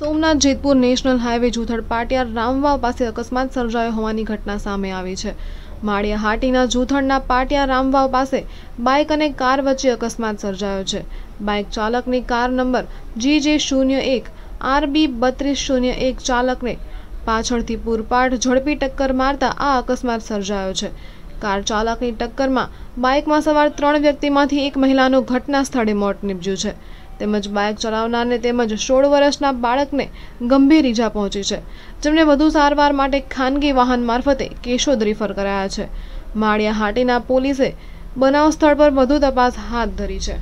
Somnath Jetpur national highway જૂથડ પાટિયાર રામવાવ પાસે અકસ્માત સર્જાયો હોવાની ઘટના સામે આવી છે માળિયા હાટીના જૂથણના પાટિયા રામવાવ પાસે બાઇક અને કાર વચ્ચે અકસ્માત સર્જાયો છે બાઇક ચાલકની કાર નંબર જી જે શૂન્ય એક આરબી બત્રીસ શૂન્ય એક ચાલકને પાછળથી પૂરપાટ ઝડપી ટક્કર મારતા આ અકસ્માત સર્જાયો છે કાર ચાલકની ટક્કરમાં બાઇકમાં સવાર ત્રણ વ્યક્તિમાંથી એક મહિલાનું ઘટના સ્થળે મોત નીપજ્યું છે તેમજ બાઇક ચલાવનારને તેમજ સોળ વર્ષના બાળકને ગંભીર ઈજા પહોંચી છે જેમને વધુ સારવાર માટે ખાનગી વાહન મારફતે કેશોદ રીફર કરાયા છે માળિયા હાટીના પોલીસે બનાવ સ્થળ પર વધુ તપાસ હાથ ધરી છે